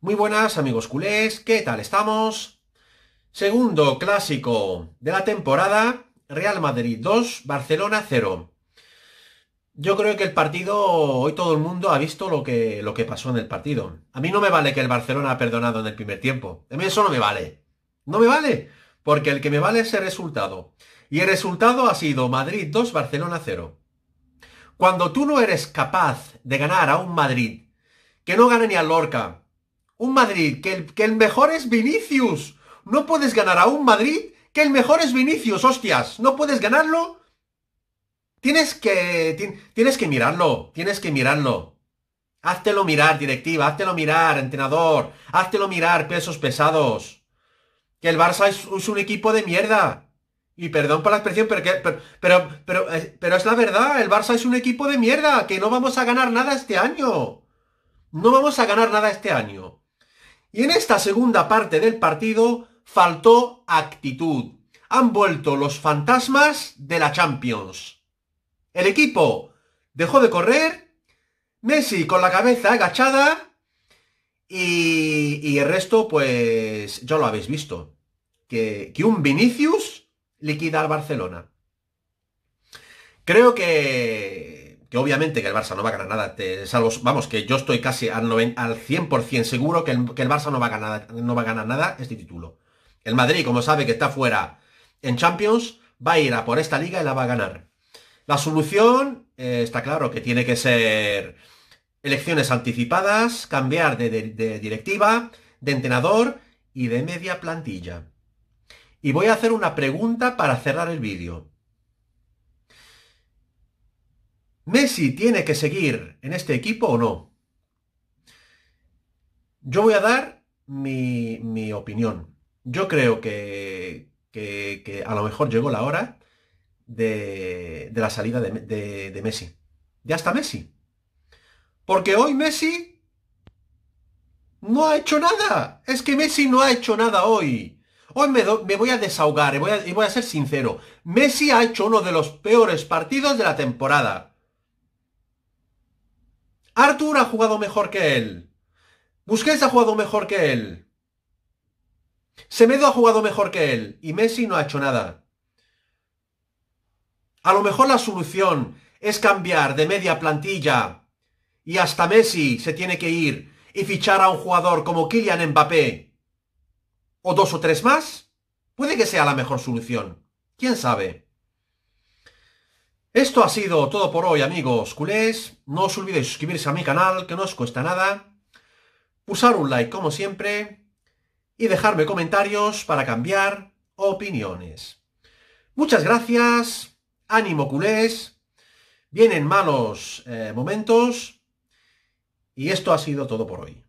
Muy buenas amigos culés, ¿qué tal estamos? Segundo clásico de la temporada, Real Madrid 2, Barcelona 0. Yo creo que el partido, hoy todo el mundo ha visto lo que, lo que pasó en el partido. A mí no me vale que el Barcelona ha perdonado en el primer tiempo. A mí eso no me vale. No me vale, porque el que me vale es el resultado. Y el resultado ha sido Madrid 2, Barcelona 0. Cuando tú no eres capaz de ganar a un Madrid que no gane ni al Lorca, un Madrid, que el, que el mejor es Vinicius. No puedes ganar a un Madrid que el mejor es Vinicius, hostias. No puedes ganarlo. Tienes que, tienes que mirarlo, tienes que mirarlo. Háztelo mirar, directiva, háztelo mirar, entrenador, háztelo mirar, pesos pesados. Que el Barça es, un equipo de mierda. Y perdón por la expresión, pero, pero, pero, eh, pero, es la verdad, el Barça es un equipo de mierda, que no vamos a ganar nada este año. No vamos a ganar nada este año. Y en esta segunda parte del partido faltó actitud. Han vuelto los fantasmas de la Champions. El equipo dejó de correr, Messi con la cabeza agachada y, el resto pues ya lo habéis visto. Que, que un Vinicius liquida al Barcelona. Creo que que obviamente que el Barça no va a ganar nada, te, salvo, vamos, que yo estoy casi al, 100% seguro que el, Barça no va, a ganar, no va a ganar nada este título. El Madrid, como sabe que está fuera en Champions, va a ir a por esta liga y la va a ganar. La solución eh, está claro que tiene que ser elecciones anticipadas, cambiar de, de directiva, de entrenador y de media plantilla. Y voy a hacer una pregunta para cerrar el vídeo. ¿Messi tiene que seguir en este equipo o no? Yo voy a dar mi, opinión. Yo creo que, a lo mejor llegó la hora de, la salida de, Messi. Ya está Messi. Porque hoy Messi no ha hecho nada. Es que Messi no ha hecho nada hoy. Hoy me, voy a desahogar y voy a ser sincero. Messi ha hecho uno de los peores partidos de la temporada. Arthur ha jugado mejor que él. Busquets ha jugado mejor que él. Semedo ha jugado mejor que él. Y Messi no ha hecho nada. A lo mejor la solución es cambiar de media plantilla. Y hasta Messi se tiene que ir y fichar a un jugador como Kylian Mbappé. O dos o tres más. Puede que sea la mejor solución. ¿Quién sabe? Esto ha sido todo por hoy, amigos culés. No os olvidéis suscribirse a mi canal, que no os cuesta nada. Pulsar un like, como siempre. Y dejarme comentarios para cambiar opiniones. Muchas gracias. Ánimo, culés. Vienen malos eh, momentos. Y esto ha sido todo por hoy.